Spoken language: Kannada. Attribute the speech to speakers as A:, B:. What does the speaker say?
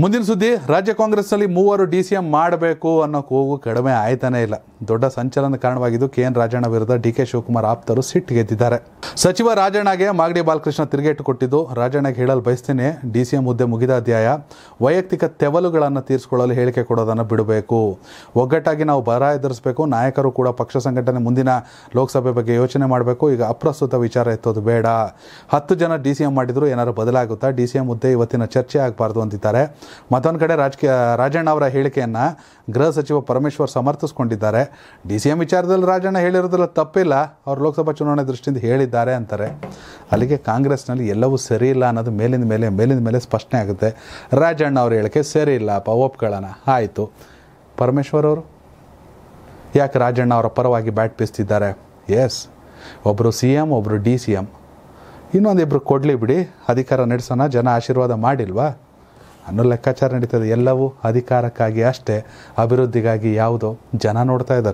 A: ಮುಂದಿನ ಸುದ್ದಿ ರಾಜ್ಯ ಕಾಂಗ್ರೆಸ್ನಲ್ಲಿ ಮೂವರು ಡಿ ಸಿ ಎಂ ಮಾಡಬೇಕು ಅನ್ನೋ ಕೂಗು ಕಡಿಮೆ ಆಯ್ತಾನೇ ಇಲ್ಲ ದೊಡ್ಡ ಸಂಚಲನ ಕಾರಣವಾಗಿದ್ದು ಕೆ ಎನ್ ರಾಜಣ್ಣ ವಿರುದ್ಧ ಡಿ ಕೆ ಶಿವಕುಮಾರ್ ಆಪ್ತರು ಗೆದ್ದಿದ್ದಾರೆ ಸಚಿವ ರಾಜಣ್ಣಗೆ ಮಾಗಡಿ ಬಾಲಕೃಷ್ಣ ತಿರುಗೇಟು ಕೊಟ್ಟಿದ್ದು ರಾಜಣ್ಣಗೆ ಹೇಳಲು ಬಯಸ್ತೇನೆ ಡಿ ಸಿ ಎಂ ಹುದ್ದೆ ಮುಗಿದ ಅಧ್ಯಾಯ ವೈಯಕ್ತಿಕ ತೆವಲುಗಳನ್ನು ತೀರಿಸಿಕೊಳ್ಳಲು ಹೇಳಿಕೆ ಕೊಡೋದನ್ನು ಬಿಡಬೇಕು ಒಗ್ಗಟ್ಟಾಗಿ ನಾವು ಬರ ಎದುರಿಸಬೇಕು ನಾಯಕರು ಕೂಡ ಪಕ್ಷ ಸಂಘಟನೆ ಮುಂದಿನ ಲೋಕಸಭೆ ಬಗ್ಗೆ ಯೋಚನೆ ಮಾಡಬೇಕು ಈಗ ಅಪ್ರಸ್ತುತ ವಿಚಾರ ಎತ್ತೋದು ಬೇಡ ಹತ್ತು ಜನ ಡಿ ಸಿ ಮಾಡಿದ್ರು ಏನಾದರೂ ಬದಲಾಗುತ್ತಾ ಡಿ ಸಿ ಎಂ ಹುದ್ದೆ ಇವತ್ತಿನ ಚರ್ಚೆ ಆಗಬಾರ್ದು ಅಂತಿದ್ದಾರೆ ಮತ್ತೊಂದು ಕಡೆ ರಾಜಕೀಯ ರಾಜಣ್ಣ ಅವರ ಹೇಳಿಕೆಯನ್ನು ಗೃಹ ಸಚಿವ ಪರಮೇಶ್ವರ್ ಸಮರ್ಥಿಸ್ಕೊಂಡಿದ್ದಾರೆ ಡಿ ಸಿ ಎಂ ವಿಚಾರದಲ್ಲಿ ರಾಜಣ್ಣ ಹೇಳಿರೋದ್ರಲ್ಲ ತಪ್ಪಿಲ್ಲ ಅವರು ಲೋಕಸಭಾ ಚುನಾವಣೆ ದೃಷ್ಟಿಯಿಂದ ಹೇಳಿದ್ದಾರೆ ಅಂತಾರೆ ಅಲ್ಲಿಗೆ ಕಾಂಗ್ರೆಸ್ನಲ್ಲಿ ಎಲ್ಲವೂ ಸರಿ ಇಲ್ಲ ಅನ್ನೋದು ಮೇಲಿಂದ ಮೇಲೆ ಮೇಲಿಂದ ಮೇಲೆ ಸ್ಪಷ್ಟನೆ ಆಗುತ್ತೆ ರಾಜಣ್ಣ ಅವ್ರ ಹೇಳಿಕೆ ಸರಿ ಇಲ್ಲಪ್ಪ ಒಪ್ಕೊಳ್ಳೋಣ ಆಯಿತು ಪರಮೇಶ್ವರ್ ಅವರು ಯಾಕೆ ರಾಜಣ್ಣ ಅವರ ಪರವಾಗಿ ಬ್ಯಾಟ್ ಬೀಸ್ತಿದ್ದಾರೆ ಎಸ್ ಒಬ್ಬರು ಸಿ ಎಂ ಒಬ್ಬರು ಡಿ ಸಿ ಎಂ ಇನ್ನೊಂದಿಬ್ಬರು ಕೊಡಲಿ ಬಿಡಿ ಅಧಿಕಾರ ನಡೆಸೋಣ ಜನ ಆಶೀರ್ವಾದ ಮಾಡಿಲ್ವಾ ಅನ್ನೋ ಲೆಕ್ಕಾಚಾರ ನಡೀತದೆ ಎಲ್ಲವೂ ಅಧಿಕಾರಕ್ಕಾಗಿ ಅಷ್ಟೇ ಅಭಿವೃದ್ಧಿಗಾಗಿ ಯಾವುದೋ ಜನ ನೋಡ್ತಾ ಇದ್ದಾರೆ